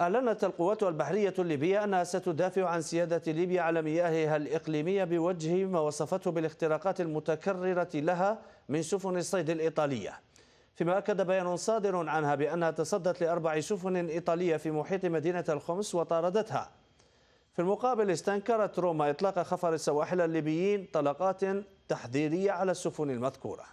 أعلنت القوات البحرية الليبية أنها ستدافع عن سيادة ليبيا على مياهها الإقليمية بوجه ما وصفته بالاختراقات المتكررة لها من سفن الصيد الإيطالية فيما أكد بيان صادر عنها بأنها تصدت لأربع سفن إيطالية في محيط مدينة الخمس وطاردتها في المقابل استنكرت روما إطلاق خفر السواحل الليبيين طلقات تحذيرية على السفن المذكورة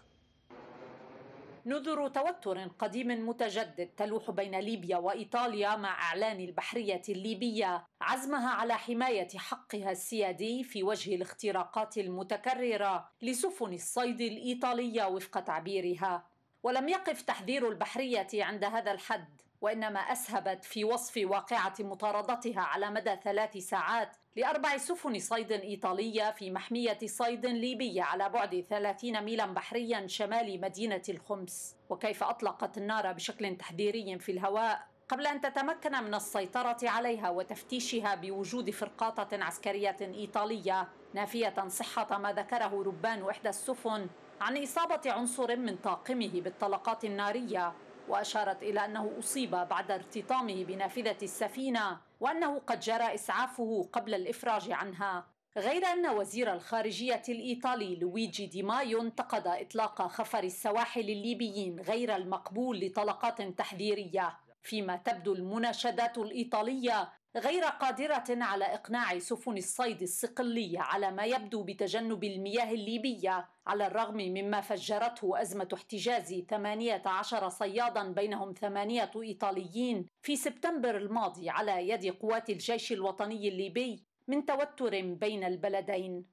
نذر توتر قديم متجدد تلوح بين ليبيا وايطاليا مع اعلان البحريه الليبيه عزمها على حمايه حقها السيادي في وجه الاختراقات المتكرره لسفن الصيد الايطاليه وفق تعبيرها ولم يقف تحذير البحريه عند هذا الحد وإنما أسهبت في وصف واقعة مطاردتها على مدى ثلاث ساعات لأربع سفن صيد إيطالية في محمية صيد ليبية على بعد 30 ميلا بحريا شمال مدينة الخمس وكيف أطلقت النار بشكل تحذيري في الهواء قبل أن تتمكن من السيطرة عليها وتفتيشها بوجود فرقاطة عسكرية إيطالية نافية صحة ما ذكره ربان إحدى السفن عن إصابة عنصر من طاقمه بالطلقات النارية وأشارت إلى أنه أصيب بعد ارتطامه بنافذة السفينة وأنه قد جرى إسعافه قبل الإفراج عنها غير أن وزير الخارجية الإيطالي لويجي دي مايو انتقد إطلاق خفر السواحل الليبيين غير المقبول لطلقات تحذيرية فيما تبدو المناشدات الإيطالية غير قادرة على إقناع سفن الصيد الصقلية على ما يبدو بتجنب المياه الليبية على الرغم مما فجرته أزمة احتجاز 18 صيادا بينهم ثمانية إيطاليين في سبتمبر الماضي على يد قوات الجيش الوطني الليبي من توتر بين البلدين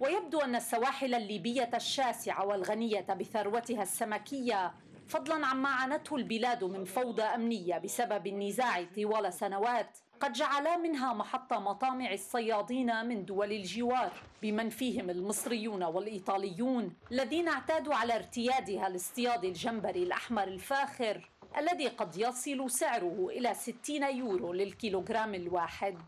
ويبدو أن السواحل الليبية الشاسعة والغنية بثروتها السمكية فضلا عما عانته البلاد من فوضى أمنية بسبب النزاع طوال سنوات قد جعلا منها محط مطامع الصيادين من دول الجوار بمن فيهم المصريون والإيطاليون الذين اعتادوا على ارتيادها لاصطياد الجمبري الأحمر الفاخر الذي قد يصل سعره إلى 60 يورو للكيلوغرام الواحد